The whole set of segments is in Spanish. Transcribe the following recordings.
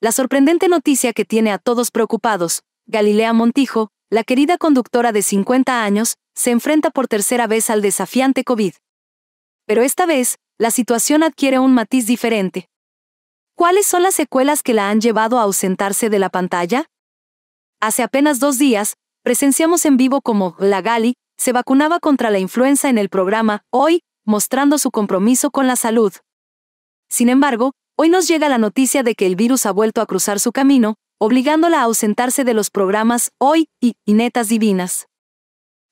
La sorprendente noticia que tiene a todos preocupados, Galilea Montijo, la querida conductora de 50 años, se enfrenta por tercera vez al desafiante COVID. Pero esta vez, la situación adquiere un matiz diferente. ¿Cuáles son las secuelas que la han llevado a ausentarse de la pantalla? Hace apenas dos días, presenciamos en vivo como la Gali se vacunaba contra la influenza en el programa Hoy, mostrando su compromiso con la salud. Sin embargo, Hoy nos llega la noticia de que el virus ha vuelto a cruzar su camino, obligándola a ausentarse de los programas Hoy y, y Netas Divinas.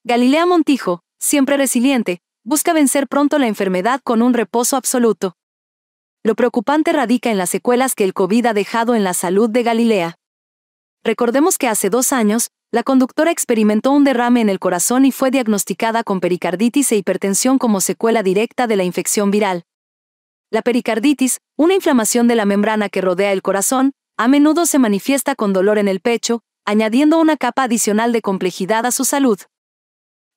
Galilea Montijo, siempre resiliente, busca vencer pronto la enfermedad con un reposo absoluto. Lo preocupante radica en las secuelas que el COVID ha dejado en la salud de Galilea. Recordemos que hace dos años, la conductora experimentó un derrame en el corazón y fue diagnosticada con pericarditis e hipertensión como secuela directa de la infección viral. La pericarditis, una inflamación de la membrana que rodea el corazón, a menudo se manifiesta con dolor en el pecho, añadiendo una capa adicional de complejidad a su salud.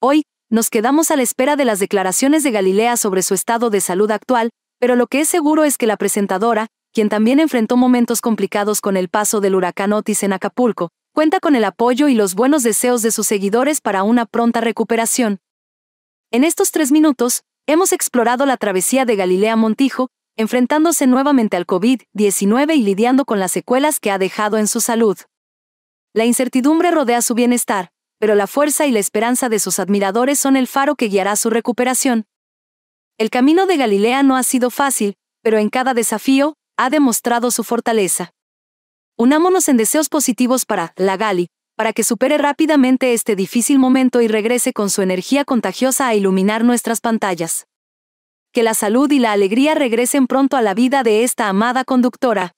Hoy, nos quedamos a la espera de las declaraciones de Galilea sobre su estado de salud actual, pero lo que es seguro es que la presentadora, quien también enfrentó momentos complicados con el paso del huracán Otis en Acapulco, cuenta con el apoyo y los buenos deseos de sus seguidores para una pronta recuperación. En estos tres minutos, hemos explorado la travesía de Galilea Montijo, enfrentándose nuevamente al COVID-19 y lidiando con las secuelas que ha dejado en su salud. La incertidumbre rodea su bienestar, pero la fuerza y la esperanza de sus admiradores son el faro que guiará su recuperación. El camino de Galilea no ha sido fácil, pero en cada desafío, ha demostrado su fortaleza. Unámonos en deseos positivos para la Gali, para que supere rápidamente este difícil momento y regrese con su energía contagiosa a iluminar nuestras pantallas. Que la salud y la alegría regresen pronto a la vida de esta amada conductora.